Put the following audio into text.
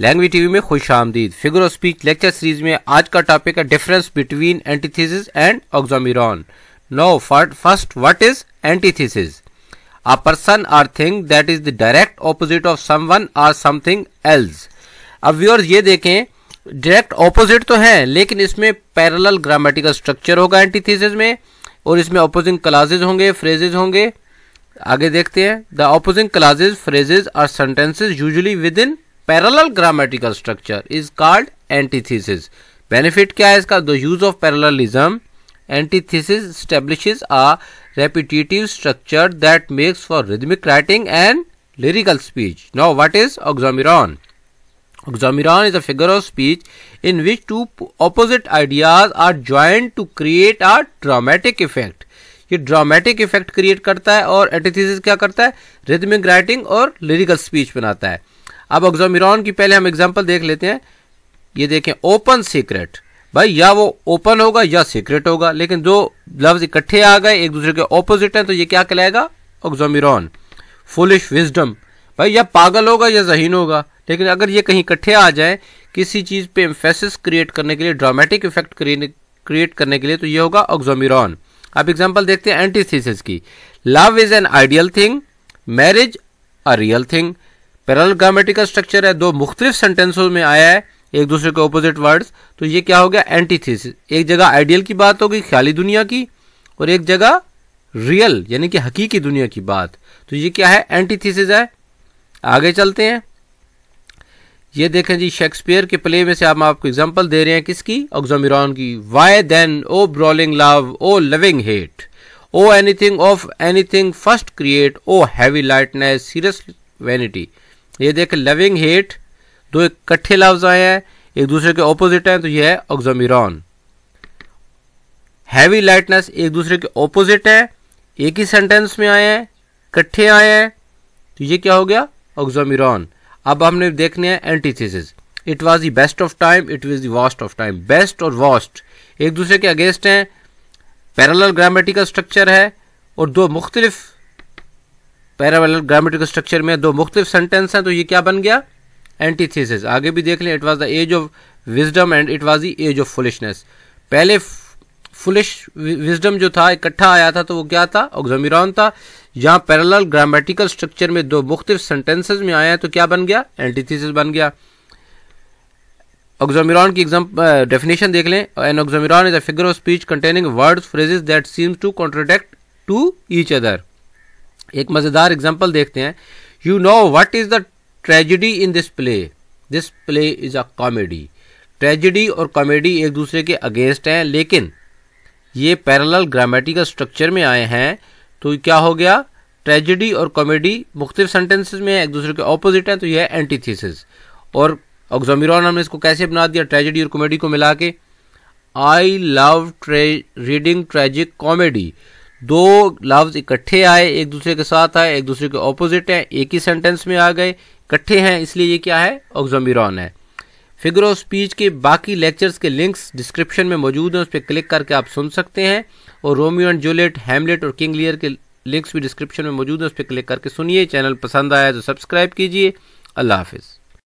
Language TV में खुश आमदीद figure of speech lecture series में आज का टॉपिक है difference between antithesis and oxymoron no first what is antithesis a person or thing that is the direct opposite of someone or something else अब viewers ये देखें direct opposite तो है लेकिन इसमें पैरेलल ग्रामेटिकल स्ट्रक्चर होगा antithesis में और इसमें ऑपोजिंग क्लासेज होंगे फ्रेजेज होंगे आगे देखते हैं the opposing clauses phrases or sentences usually with in parallel grammatical structure is called antithesis benefit क्या है इसका the use of parallelism antithesis establishes a repetitive structure that makes for rhythmic writing and lyrical speech now what is oxymoron? Oxymoron is a figure of speech in which two opposite ideas are joined to create a dramatic effect ये dramatic effect create करता है और antithesis क्या करता है rhythmic writing और lyrical speech बनाता है अब ऑक्जोमिरॉन की पहले हम एग्जाम्पल देख लेते हैं ये देखें ओपन सीक्रेट भाई या वो ओपन होगा या सीक्रेट होगा लेकिन जो लफ्ज इकट्ठे आ गए एक दूसरे के ऑपोजिट हैं तो ये क्या कहलाएगा ऑक्जोमिरॉन फुलिश विजडम भाई या पागल होगा या जहीन होगा लेकिन अगर ये कहीं इकट्ठे आ जाए किसी चीज़ पे एम्फेसिस क्रिएट करने के लिए ड्रामेटिक इफेक्ट क्रिएट करने के लिए तो ये होगा ऑक्जोमिरॉन आप एग्जाम्पल देखते हैं एंटीथीसिस की love is an ideal thing marriage a real thing parallel grammatical structure है दो मुख्तलिफ सेंटेंसों में आया है एक दूसरे के ऑपोजिट वर्ड्स तो ये क्या हो गया एंटीथिस एक जगह आइडियल की बात होगी ख्याली दुनिया की और एक जगह रियल यानी कि हकीकी दुनिया की बात तो ये क्या है एंटीथिस है आगे चलते हैं ये देखें जी शेक्सपियर के प्ले में से हम आप आपको एग्जांपल दे रहे हैं किसकी ऑक्जामिरॉन की why then O brawling love O loving hate O anything of anything first create O heavy lightness serious vanity ये देख लविंग हेट दो इकट्ठे लफ्ज आए हैं एक दूसरे के ऑपोजिट हैं तो ये है ऑक्जोमिरॉन हैवी लाइटनेस एक दूसरे के ऑपोजिट है एक ही सेंटेंस में आए हैं इकट्ठे आए हैं तो ये क्या हो गया ऑक्जोमिरॉन अब हमने देखने हैं antithesis it was the best of time it was दास्ट वास्ट ऑफ टाइम बेस्ट और वास्ट एक दूसरे के अगेंस्ट हैं पैरल ग्रामेटिकल स्ट्रक्चर है और दो मुख्तलिफ़ पैरावेलर ग्रामेटिकल स्ट्रक्चर में दो मुख्तलिफ सेंटेंस हैं तो ये क्या बन गया एंटीथीसिस आगे भी देख लें it was the age of wisdom and it was the age of foolishness पहले फुलिश विजडम जो था इकट्ठा आया था तो वो क्या था ऑक्जोमिरॉन था यहाँ पैरेलल ग्रामेटिकल स्ट्रक्चर में दो मुख्तलिफ सेंटेंसेज में आया है तो क्या बन गया एंटीथीसिस बन गया ऑक्जोमिरॉन की डेफिनेशन देख लें an oxymoron is a figure of speech containing words phrases that seems to contradict to each other एक मज़ेदार एग्जाम्पल देखते हैं you know what is the tragedy in this play this play is a comedy tragedy और comedy एक दूसरे के against हैं लेकिन ये पैरल ग्रामेटिकल स्ट्रक्चर में आए हैं तो क्या हो गया ट्रेजिडी और कॉमेडी मुख्तलिफ सेंटेंसेज में एक दूसरे के ऑपोजिट हैं तो यह है एंटीथीसिस और ऑक्जोमिरॉन हमने इसको कैसे बना दिया ट्रेजिडी और कॉमेडी को मिला के I love reading tragic comedy दो लफ्ज इकट्ठे आए एक दूसरे के साथ आए एक दूसरे के ऑपोजिट हैं एक ही सेंटेंस में आ गए इकट्ठे हैं इसलिए ये क्या है ऑक्जोमिरॉन है फिगर ऑफ स्पीच के बाकी लेक्चर्स के लिंक्स डिस्क्रिप्शन में मौजूद हैं उस पर क्लिक करके आप सुन सकते हैं और रोमियो एंड जूलियट हेमलेट और किंग लियर के लिंक्स भी डिस्क्रिप्शन में मौजूद हैं उस पर क्लिक करके सुनिए चैनल पसंद आया तो सब्सक्राइब कीजिए अल्लाह हाफिज़